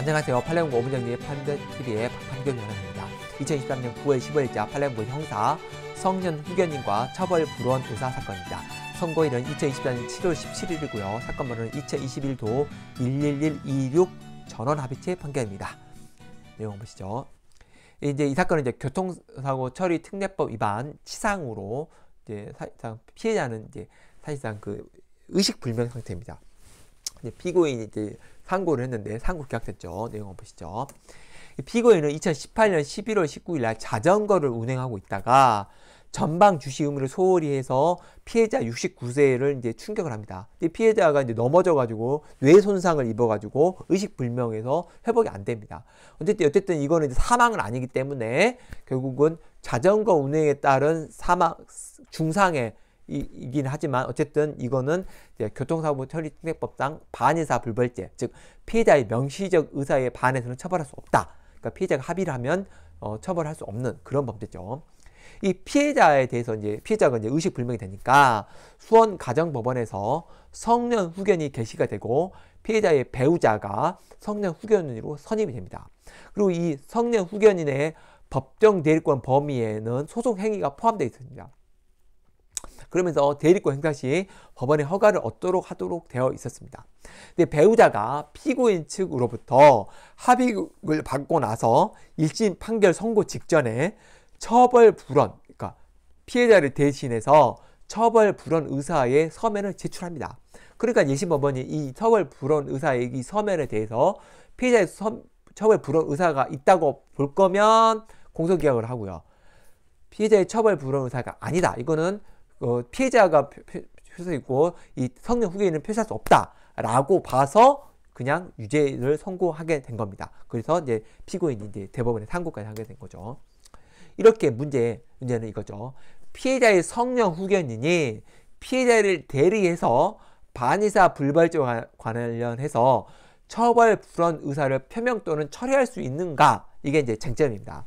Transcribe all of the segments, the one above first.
안녕하세요. 팔레옹 오문정리의 판대TV의 박판경 연합입니다. 2023년 9월 15일자 팔레옹 형사 성년 후견인과 처벌 불원 교사 사건입니다. 선고일은 2024년 7월 17일이고요. 사건 번호는 2021도 11126 전원 합의체 판결입니다. 내용 보시죠. 이제 이 사건은 이제 교통사고 처리 특례법 위반 치상으로 이제 사실상 피해자는 이제 사실상 그 의식 불명 상태입니다. 피고인이 이제 상고를 했는데 상고 계약됐죠 내용 한번 보시죠. 피고인은 2018년 11월 19일 날 자전거를 운행하고 있다가 전방 주시 의무를 소홀히 해서 피해자 69세를 이제 충격을 합니다. 피해자가 이제 넘어져가지고 뇌 손상을 입어가지고 의식불명에서 회복이 안 됩니다. 어쨌든, 어쨌든 이거는 이제 사망은 아니기 때문에 결국은 자전거 운행에 따른 사망, 중상의 이긴 하지만 어쨌든 이거는 교통사고 처리 특례법상 반의사 불벌죄 즉 피해자의 명시적 의사에 반해서는 처벌할 수 없다. 그러니까 피해자가 합의를 하면 어, 처벌할 수 없는 그런 범죄죠. 이 피해자에 대해서 이제 피해자가 이제 의식 불명이 되니까 수원 가정법원에서 성년 후견이 개시가 되고 피해자의 배우자가 성년 후견인으로 선임이 됩니다. 그리고 이 성년 후견인의 법정 대리권 범위에는 소송 행위가 포함되어 있습니다. 그러면서 대리권 행사 시 법원의 허가를 얻도록 하도록 되어 있었습니다. 근데 배우자가 피고인 측으로부터 합의를 받고 나서 1심 판결 선고 직전에 처벌 불원, 그러니까 피해자를 대신해서 처벌 불원 의사의 서면을 제출합니다. 그러니까 예심 법원이 이 처벌 불원 의사의 이 서면에 대해서 피해자의 서, 처벌 불원 의사가 있다고 볼 거면 공소기각을 하고요. 피해자의 처벌 불원 의사가 아니다. 이거는 어, 피해자가 표시돼 있고 이 성년 후계인은 표시할 수 없다라고 봐서 그냥 유죄를 선고하게 된 겁니다. 그래서 이제 피고인이 이제 대법원에 상고까지 하게 된 거죠. 이렇게 문제 문제는 이거죠. 피해자의 성년 후견인이 피해자를 대리해서 반의사 불벌죄 관련해서 처벌 불원 의사를 표명 또는 처리할 수 있는가 이게 이제 쟁점입니다.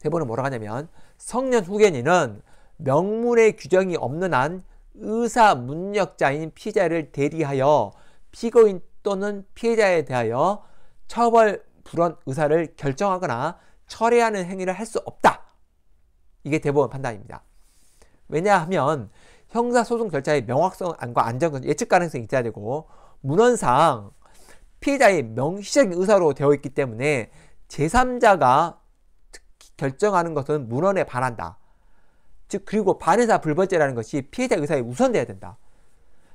대본은 뭐라고 하냐면 성년 후견인은 명물의 규정이 없는 한 의사 문력자인 피자를 대리하여 피고인 또는 피해자에 대하여 처벌 불원 의사를 결정하거나 철회하는 행위를 할 수 없다. 이게 대법원 판단입니다. 왜냐하면 형사소송 절차의 명확성과 안정성, 예측 가능성이 있어야 되고 문헌상 피해자의 명시적인 의사로 되어 있기 때문에 제3자가 결정하는 것은 문헌에 반한다. 즉 그리고 반의사 불벌죄라는 것이 피해자 의사에 우선돼야 된다.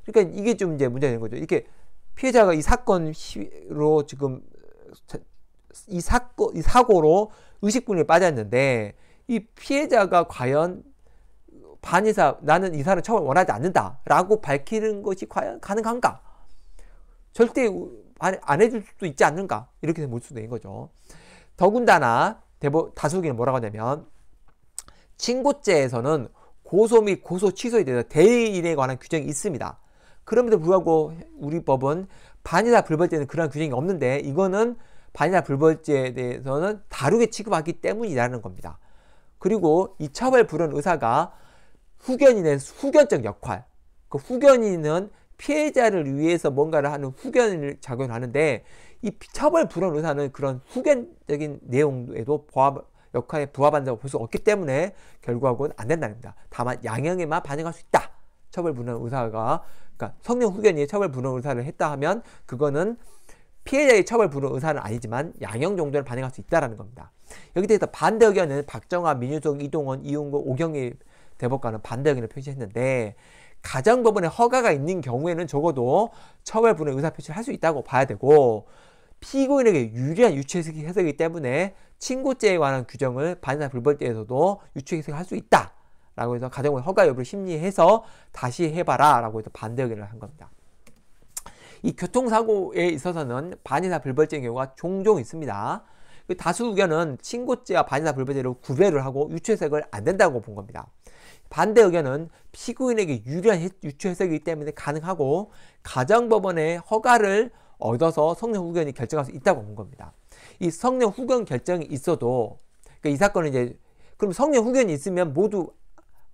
그러니까 이게 좀 이제 문제 되는 거죠. 이렇게 피해자가 이 사건으로 지금 이 사고 이 사고로 의식분에 빠졌는데 이 피해자가 과연 반의사 나는 이 사람 처벌 원하지 않는다라고 밝히는 것이 과연 가능한가? 절대 안, 해줄 수도 있지 않는가? 이렇게 볼 수도 있는 거죠. 더군다나 대부 다수기는 뭐라고 하냐면 신고죄에서는 고소 및 고소 취소에 대해서 대리인에 관한 규정이 있습니다. 그럼에도 불구하고 우리 법은 반이나 불벌죄는 그런 규정이 없는데 이거는 반이나 불벌죄에 대해서는 다르게 취급하기 때문이라는 겁니다. 그리고 이 처벌 불원 의사가 후견인의 후견적 역할. 그 후견인은 피해자를 위해서 뭔가를 하는 후견을 작용하는데 이 처벌 불원 의사는 그런 후견적인 내용에도 포함, 역할에 부합한다고 볼 수 없기 때문에 결과하고는 안 된다는 겁니다. 다만 양형에만 반영할 수 있다. 처벌 불능 의사가 그러니까 성령 후견이 인 처벌 불능 의사를 했다 하면 그거는 피해자의 처벌 불능 의사는 아니지만 양형 정도는 반영할 수 있다라는 겁니다. 여기 대해서 반대 의견은 박정아, 민유석, 이동원, 이용구, 오경희 대법관은 반대 의견을 표시했는데 가정법원의 허가가 있는 경우에는 적어도 처벌 불능 의사 표시를 할 수 있다고 봐야 되고 피고인에게 유리한 유체해석이 해석이기 때문에 친고죄에 관한 규정을 반사 불벌죄에서도 유체해석을할 수 있다. 라고 해서 가정의 허가 여부를 심리해서 다시 해봐라. 라고 해서 반대 의견을 한 겁니다. 이 교통사고에 있어서는 반의사 불벌죄의 경우가 종종 있습니다. 그 다수 의견은 친고죄와 반의사 불벌죄로 구별을 하고 유추해석을 안 된다고 본 겁니다. 반대 의견은 피고인에게 유리한 유추해석이기 때문에 가능하고 가정법원의 허가를 얻어서 성령 후견이 결정할 수 있다고 본 겁니다. 이 성령 후견 결정이 있어도 그러니까 이 사건은 이제 그럼 성령 후견이 있으면 모두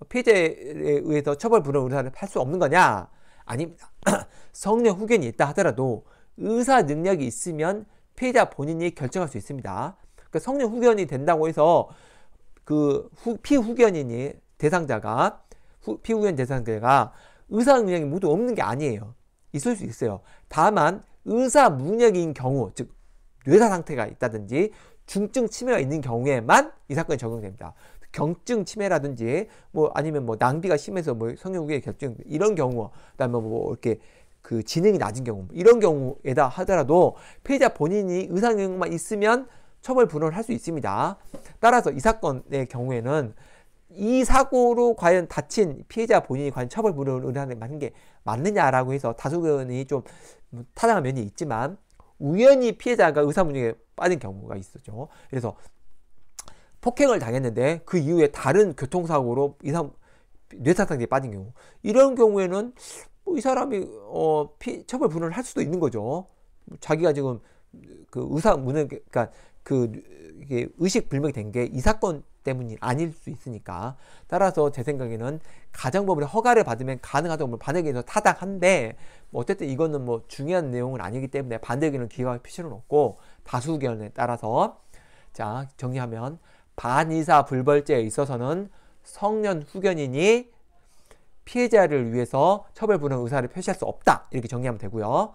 피해자에 의해서 처벌 불허 의사를 할수 없는 거냐? 아닙니다. 성령 후견이 있다 하더라도 의사 능력이 있으면 피해자 본인이 결정할 수 있습니다. 그러니까 성령 후견이 된다고 해서 그 피후견인이 대상자가 후, 피후견 대상자가 의사 능력이 모두 없는 게 아니에요. 있을 수 있어요. 다만 의사문역인 경우 즉 뇌사 상태가 있다든지 중증 치매가 있는 경우에만 이 사건이 적용됩니다. 경증 치매라든지 뭐 아니면 뭐 낭비가 심해서 뭐 성형후에 결증 이런 경우 그다음에 뭐 이렇게 그 지능이 낮은 경우 뭐 이런 경우에다 하더라도 피해자 본인이 의사능력만 있으면 처벌 분원을 할 수 있습니다. 따라서 이 사건의 경우에는 이 사고로 과연 다친 피해자 본인이 과연 처벌물을 의뢰하는 맞는 게 맞느냐라고 해서 다수견이 좀 타당한 면이 있지만 우연히 피해자가 의사문중에 빠진 경우가 있었죠. 그래서 폭행을 당했는데 그 이후에 다른 교통사고로 이상 뇌사상태에 빠진 경우 이런 경우에는 뭐이 사람이 어, 피, 처벌 분을 할 수도 있는 거죠. 뭐 자기가 지금 그 의사 문을 그러니까 그 이게 의식 불명이 된 게 이 사건 때문이 아닐 수 있으니까 따라서 제 생각에는 가정법원의 허가를 받으면 가능하다고 보면 반대기는 타당한데 뭐 어쨌든 이거는 뭐 중요한 내용은 아니기 때문에 반대의견는 기각할 필요는 없고 다수 의견에 따라서 자 정리하면 반의사 불벌죄에 있어서는 성년 후견인이 피해자를 위해서 처벌 부는 의사를 표시할 수 없다 이렇게 정리하면 되고요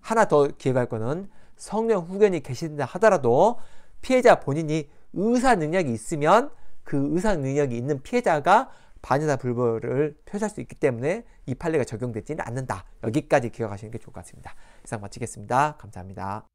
하나 더 기획할 거는 성년 후견이 계신다 하더라도 피해자 본인이 의사 능력이 있으면 그 의사 능력이 있는 피해자가 반의사 불벌을 표시할 수 있기 때문에 이 판례가 적용되지는 않는다. 여기까지 기억하시는 게 좋을 것 같습니다. 이상 마치겠습니다. 감사합니다.